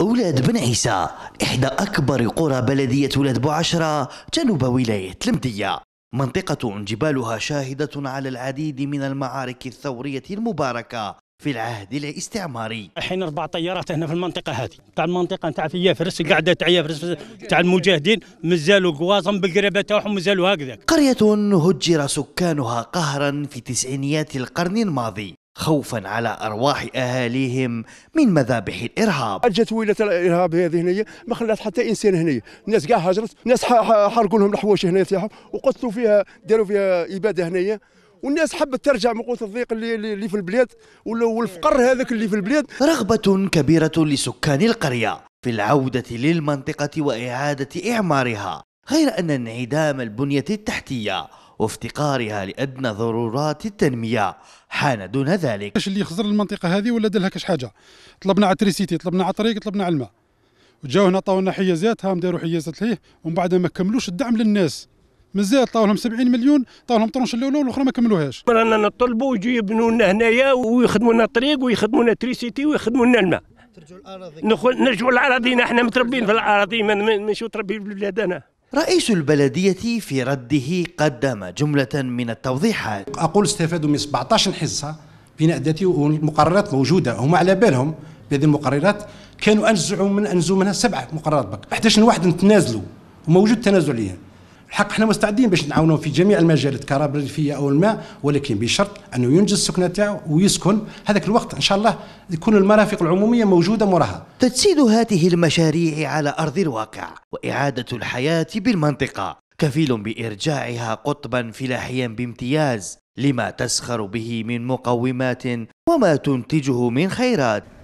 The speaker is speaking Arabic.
أولاد بن عيسى إحدى أكبر قرى بلدية ولاد بوعشرة جنوب ولاية المدية منطقة جبالها شاهدة على العديد من المعارك الثورية المباركة في العهد الاستعماري الحين اربع طيارات هنا في المنطقه هذه تاع المنطقه تاع في يافرس قاعده تاع يافرس تاع المجاهدين مازالوا قواصم بالقرابه تاعهم مازالوا هكذا قريه هجر سكانها قهرا في تسعينيات القرن الماضي خوفا على ارواح اهاليهم من مذابح الارهاب. جات ويله الارهاب هذه هنايا ما خلات حتى انسان هنايا، الناس كاع هاجرت، الناس حرقوا لهم الحوايج هنايا تاعهم وقتلوا فيها داروا فيها اباده هنايا والناس حبت ترجع من قوة الضيق اللي, اللي في البلاد والفقر هذاك اللي في البلاد رغبة كبيرة لسكان القرية في العودة للمنطقة وإعادة إعمارها غير أن انعدام البنية التحتية وافتقارها لأدنى ضرورات التنمية حان دون ذلك اللي يخزر المنطقة هذه ولا دلها كاش حاجة طلبنا على تريسيتي طلبنا على طريق طلبنا على الماء وجاو هنا طاولنا حيازات هام داروا حيازات ليه ومن بعد ما كملوش الدعم للناس مازال طاولهم 70 مليون طاولهم طرنش الاولى والاخرى ما كملوهاش رانا نطلبوا يجوا يبنوا لنا هنايا ويخدموا لنا طريق ويخدموا لنا تريسيتي ويخدموا لنا الماء نرجعوا الاراضي احنا متربين في الاراضي ماشي متربين في بلادنا رئيس البلدية في رده قدم جملة من التوضيحات أقول استفادوا من 17 حصة بناء ذاتي والمقررات موجودة هم على بالهم بهذه المقررات كانوا أنزعوا من أنزوا منها سبعة مقررات بك 11 واحد نتنازلوا وموجود تنازل عليها الحق احنا مستعدين باش نعاونهم في جميع المجالات كهرباء الريفيه او الماء ولكن بشرط انه ينجز السكنه تاعو ويسكن هذاك الوقت ان شاء الله يكون المرافق العموميه موجوده مراها تجسيد هذه المشاريع على أرض الواقع وإعادة الحياة بالمنطقة كفيل بإرجاعها قطبا فلاحيا بامتياز لما تسخر به من مقومات وما تنتجه من خيرات